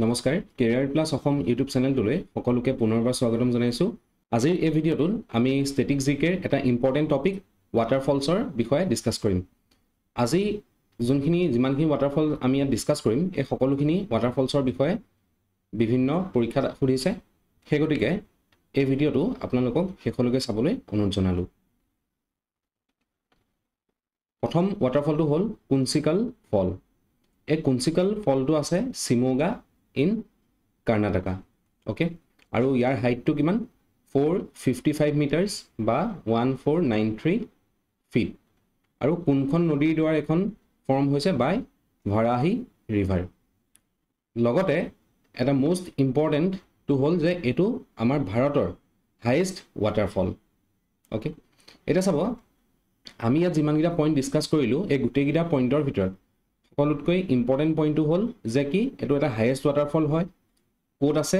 নমস্কাৰ career plus Assam YouTube চেনেলটোলৈ সকলোকে পুনৰবাৰ স্বাগতম জনাইছোঁ আজিৰ এই ভিডিঅ'টোত আমি ষ্টেটিক জিকেৰ এটা ইম্পৰ্টেণ্ট টপিক ৱাটাৰফলছৰ বিষয়ে ডিছকাছ কৰিম আজি যোনখিনি যিমানখিনি ৱাটাৰফল আমি ইয়াত ডিছকাছ কৰিম এই সকলোখিনি ৱাটাৰফলছৰ বিষয়ে বিভিন্ন পৰীক্ষাত সুধিছে সেই গতিকে এই ভিডিঅ'টো আপোনালোকক শেষলৈকে চাবলৈ অনুৰোধ জনালোঁ প্ৰথম ৱাটাৰফলটো হ'ল কুঞ্চিকল ফল এই কুঞ্চিকল ফলটো আছে চিমৌগা ইন কৰ্ণাটকা অ'কে আৰু ইয়াৰ হাইটটো কিমান ফ'ৰ ফিফটি ফাইভ মিটাৰ্ছ বা one four nine three feet আৰু কোনখন নদীৰ দ্বাৰা এখন ফৰ্ম হৈছে বাই ভাৰাহি ৰিভাৰ লগতে এটা মষ্ট ইম্পৰ্টেণ্টটো হ'ল যে এইটো আমাৰ ভাৰতৰ হায়েষ্ট ৱাটাৰফল অ'কে এতিয়া চাব আমি ইয়াত যিমানকেইটা পইণ্ট ডিছকাছ কৰিলোঁ এই গোটেইকেইটা পইণ্টৰ ভিতৰত ফলতকৈ ইম্পৰ্টেণ্ট পইণ্টটো হ'ল যে কি এইটো এটা হায়েষ্ট ৱাটাৰফল হয় ক'ত আছে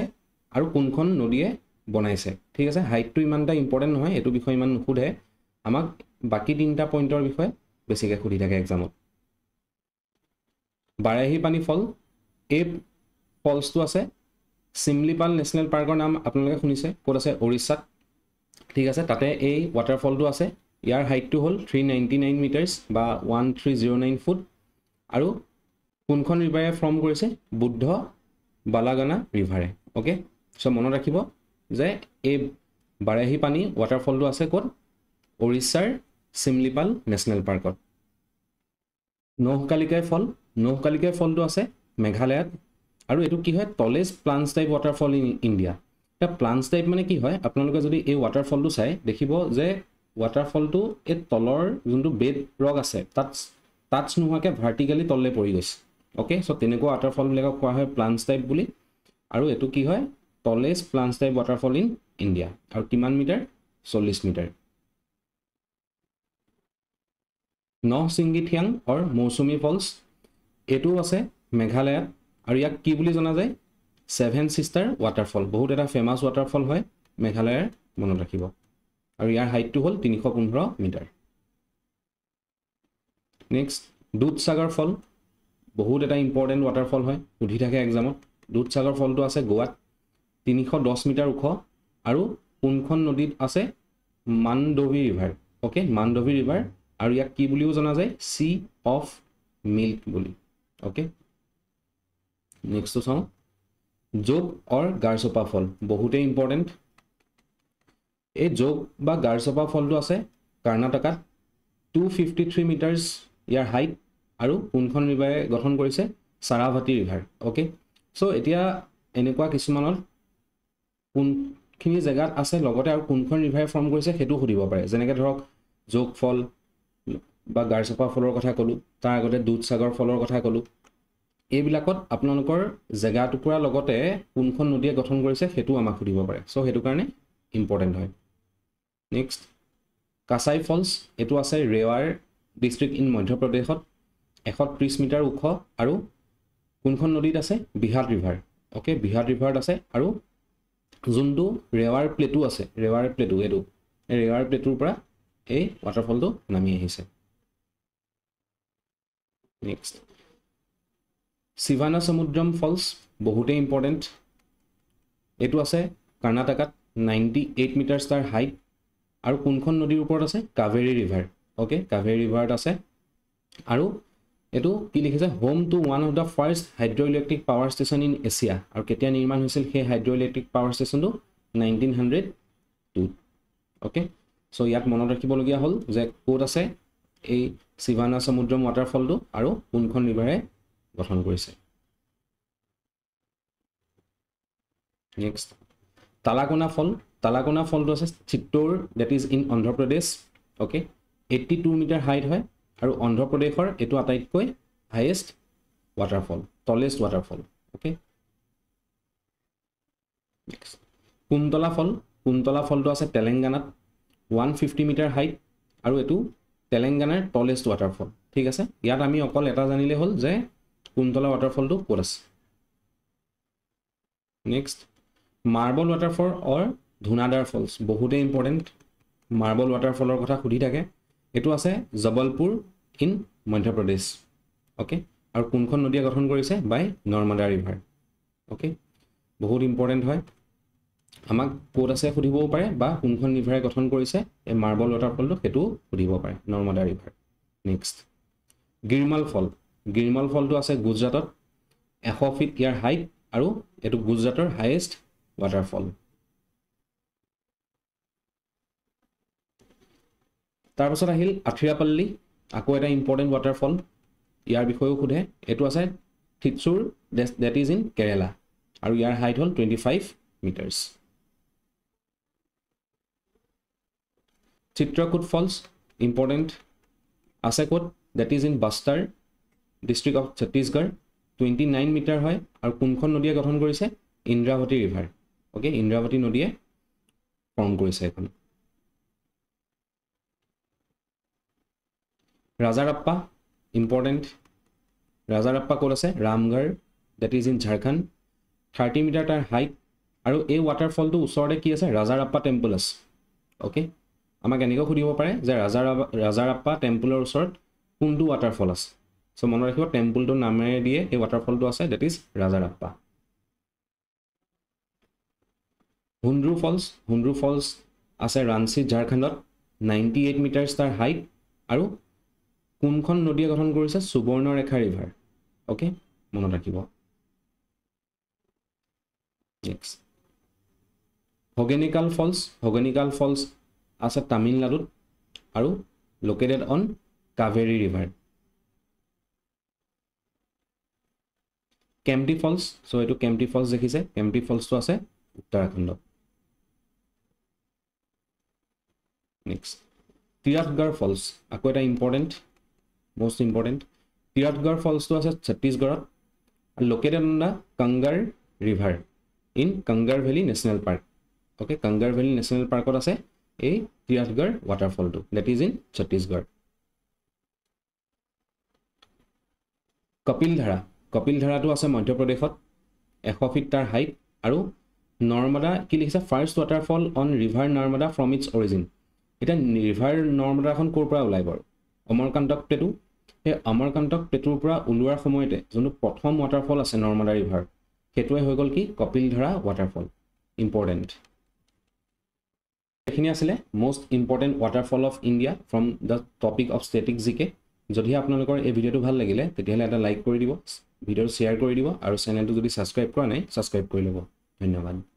আৰু কোনখন নদীয়ে বনাইছে ঠিক আছে হাইটটো ইমান এটা ইম্পৰ্টেণ্ট নহয় এইটো বিষয়ে ইমান নুসুধে আমাক বাকী তিনিটা পইণ্টৰ বিষয়ে বেছিকৈ সুধি থাকে এক্সামত বাৰাহী পানী ফল এই ফলছটো আছে চিমলিপাল নেশ্যনেল পাৰ্কৰ নাম আপোনালোকে শুনিছে ক'ত আছে উৰিষ্যাত ঠিক আছে তাতে এই ৱাটাৰফলটো আছে ইয়াৰ হাইটটো হ'ল থ্ৰী নাইণ্টি নাইন মিটাৰ্ছ বা one three zero' nine foot আৰু কোনখন ৰিভাৰে ফৰ্ম কৰিছে বুদ্ধ বালাগানা ৰিভাৰে অ'কে চ' মনত ৰাখিব যে এই বাৰাহী পানী ৱাটাৰফলটো আছে ক'ত উৰিষ্যাৰ চিমলিপাল নেশ্যনেল পাৰ্কত নহকালিকাই ফল নহকালিকাই ফলটো আছে মেঘালয়ত আৰু এইটো কি হয় tallest plunge type waterfall in India এতিয়া প্লাণ্টছ টাইপ মানে কি হয় আপোনালোকে যদি এই ৱাটাৰফলটো চায় দেখিব যে ৱাটাৰফলটো এই তলৰ যোনটো বেড ৰগ আছে তাত টাচ নোহোৱাকৈ ভাৰ্টিকেলি তললে পৰি গৈছে অ'কে চ' তেনেকুৱা ৱাটাৰফলবিলাকক কোৱা হয় প্লাঞ্চ টাইপ বুলি আৰু এইটো কি হয় tallest plunge type waterfall in India আৰু কিমান মিটাৰ চল্লিছ মিটাৰ নহ চিংগিথিয়াং অৰ মৌচুমী ফলছ এইটোও আছে মেঘালয়ত আৰু ইয়াক কি বুলি জনা যায় ছেভেন ছিষ্টাৰ ৱাটাৰফল বহুত এটা ফেমাছ ৱাটাৰফল হয় মেঘালয়ৰ মনত ৰাখিব আৰু ইয়াৰ হাইটটো হ'ল তিনিশ পোন্ধৰ মিটাৰ নেক্সট দুধসাগৰ ফল বহুত এটা ইম্পৰ্টেণ্ট ৱাটাৰফল হয় সুধি থাকে এক্সামত দুধসাগৰ ফলটো আছে গোৱাত তিনিশ দহ মিটাৰ ওখ আৰু কোনখন নদীত আছে Mandovi river okay Mandovi river আৰু ইয়াক কি বুলিও জনা যায় চি অফ মিল্ক বুলি অ'কে নেক্সটটো চাওঁ যোগ অৰ গাৰচপা ফল বহুতেই ইম্পৰ্টেণ্ট এই যোগ বা গাৰচপা ফলটো আছে কৰ্ণাটকাত টু ফিফটি থ্ৰী মিটাৰ্ছ ইয়াৰ হাইট আৰু কোনখন ৰিভাৰে গঠন কৰিছে চাৰাভাটী ৰিভাৰ অ'কে চ' এতিয়া এনেকুৱা কিছুমানত কোনখিনি জেগাত আছে লগতে আৰু কোনখন ৰিভাৰে ফৰ্ম কৰিছে সেইটো সুধিব পাৰে যেনেকৈ ধৰক যোগ ফল বা গাৰচপা ফলৰ কথা ক'লোঁ তাৰ আগতে দুধসাগৰ ফলৰ কথা ক'লোঁ এইবিলাকত আপোনালোকৰ জেগা টুকুৰাৰ লগতে কোনখন নদীয়ে গঠন কৰিছে সেইটো আমাক সুধিব পাৰে চ' সেইটো কাৰণে ইম্পৰ্টেণ্ট হয় নেক্সট কাছাই ফলছ এইটো আছে ৰেৱাৰ ডিষ্ট্ৰিক্ট ইন মধ্যপ্ৰদেশত এশ ত্ৰিছ মিটাৰ ওখ আৰু কোনখন নদীত আছে বিহাৰ ৰিভাৰ অ'কে বিহাৰ ৰিভাৰত আছে আৰু যোনটো ৰেৱাৰ প্লেটো আছে ৰেৱাৰ প্লেটো এইটো ৰেৱাৰ প্লেটোৰ পৰা এই ৱাটাৰফলটো নামি আহিছে নেক্সট শিৱানা সমুদ্ৰম ফলছ বহুতেই ইম্পৰ্টেণ্ট এইটো আছে কৰ্ণাটকাত নাইণ্টি এইট মিটাৰ ষ্টাৰ হাইট আৰু কোনখন নদীৰ ওপৰত আছে কাবেৰী ৰিভাৰ অ'কে কাভেৰী ৰিভাৰত আছে আৰু এইটো কি লিখিছে home to one of the first hydro' electric power station in Asia আৰু কেতিয়া নিৰ্মাণ হৈছিল সেই হাইড্ৰ' ইলেক্ট্ৰিক পাৱাৰ ষ্টেচনটো নাইনটিন হাণ্ড্ৰেড টুত অ'কে চ' ইয়াত মনত ৰাখিবলগীয়া হ'ল যে ক'ত আছে এই শিৱানা সমুদ্ৰ ৱাটাৰফলটো আৰু কোনখন ৰিভাৰে গঠন কৰিছে নেক্সট তালাকোনা ফল তালাকোনা ফলটো আছে Chittoor that is in Andhra Pradesh okay eighty two metre height হয় আৰু অন্ধ্ৰপ্ৰদেশৰ এইটো আটাইতকৈ highest waterfall tallest waterfall okay next Kuntala fall Kuntala ফলটো আছে তেলেংগানাত ওৱান ফিফটি মিটাৰ হাইট আৰু এইটো তেলেংগানাৰ টলেষ্ট ৱাটাৰফল ঠিক আছে ইয়াত আমি অকল এটা জানিলে হ'ল যে কুমতলা ৱাটাৰফলটো ক'ত আছে next marble waterfall or Dhuandhar falls বহুতেই ইম্পৰ্টেণ্ট মাৰ্বল ৱাটাৰফলৰ কথা সুধি থাকে এইটো আছে জবলপুৰ ইন মধ্যপ্ৰদেশ অ'কে আৰু কোনখন নদীয়ে গঠন কৰিছে বাই নৰ্মদা ৰিভাৰ অ'কে বহুত ইম্পৰ্টেণ্ট হয় আমাক ক'ত আছে সুধিবও পাৰে বা কোনখন ৰিভাৰে গঠন কৰিছে এই মাৰ্বল ৱাটাৰফলটো সেইটোও সুধিব পাৰে নৰ্মদা ৰিভাৰ নেক্সট গিৰমাল ফল গিৰমাল ফলটো আছে গুজৰাটত এশ ফিট ইয়াৰ হাইট আৰু এইটো গুজৰাটৰ হায়েষ্ট ৱাটাৰফল তাৰপাছত আহিল আথিৰাপাল্লী আকৌ এটা ইম্পৰ্টেণ্ট ৱাটাৰফল ইয়াৰ বিষয়েও সোধে এইটো আছে Thrissur that is in Kerala আৰু ইয়াৰ হাইট হ'ল twenty five metres Chitrakoot falls important আছে ক'ত that is in Bastar district of Chhattisgarh twenty nine metre হয় আৰু কোনখন নদীয়ে গঠন কৰিছে ইন্দ্ৰাৱতী ৰিভাৰ অ'কে ইন্দ্ৰাৱতী নদীয়ে ফৰ্ম কৰিছে এইখন ৰাজাৰাপ্পা ইম্পৰ্টেণ্ট ৰাজাৰাপ্পা ক'ত আছে Ramgarh that is in Jharkhand thirty metre তাৰ হাইট আৰু এই ৱাটাৰফলটো ওচৰতে কি আছে ৰাজাৰাপ্পা টেম্পল আছে অ'কে আমাক এনেকৈ সুধিব পাৰে যে ৰাজাৰাপ্পা ৰাজাৰাপ্পা টেম্পলৰ ওচৰত কোনটো ৱাটাৰফল আছে চ' মনত ৰাখিব টেম্পলটোৰ নামেৰে দিয়ে এই ৱাটাৰফলটো আছে ডেট ইজ ৰাজাৰাপ্পা হুন্দ্ৰু ফলছ হুন্দ্ৰু ফলছ আছে ৰাঞ্চিত ঝাৰখণ্ডত নাইণ্টি এইট মিটাৰ্ছ তাৰ হাইট আৰু কোনখন নদীয়ে গঠন কৰিছে সুবৰ্ণৰেখা ৰিভাৰ ওকে মনত ৰাখিব next Hogenakkal falls Hogenakkal falls আছে তামিলনাডুত আৰু located on Kaveri river Kempty falls so' এইটো কেম্পটি ফলস দেখিছে কেম্পটি ফলস আছে উত্তরাখণ্ড নেক্সট তিরাসগড় ফলছ আকৌ এটা ইম্পৰ্টেণ্ট মোষ্ট ইম্পৰ্টেণ্ট তিৰাটগড় ফলছটো আছে ছত্তীশগড়ত located on the Kanger river in Kanger valley national park okay Kanger valley national পাৰ্কত আছে এই তিৰাটগড় ৱাটাৰফলটো that is in Chhattisgarh Kapildhara কপিলধাৰাটো আছে মধ্যপ্ৰদেশত এশ ফিট তাৰ হাইট আৰু নৰ্মদা কি লিখিছে first waterfall on river Narmada from its origin এতিয়া ৰিভাৰ নৰ্মদাখন ক'ৰ পৰা ওলাই বাৰু অমৰকান্তকটেতো সেই অমৰকান্তক পেটুৰ পৰা ওলোৱাৰ সময়তে যোনটো প্ৰথম ৱাটাৰফল আছে নৰ্মদা ৰিভাৰ সেইটোৱে হৈ গ'ল কি কপিল ধৰা ৱাটাৰফল ইম্পৰ্টেণ্ট সেইখিনি আছিলে most important waterfall of India from the topic of static G K যদিহে আপোনালোকৰ এই ভিডিঅ'টো ভাল লাগিলে তেতিয়াহ'লে এটা লাইক কৰি দিব ভিডিঅ'টো শ্বেয়াৰ কৰি দিব আৰু চেনেলটো যদি ছাবস্ক্ৰাইব কৰা নাই ছাবস্ক্ৰাইব কৰি ল'ব ধন্যবাদ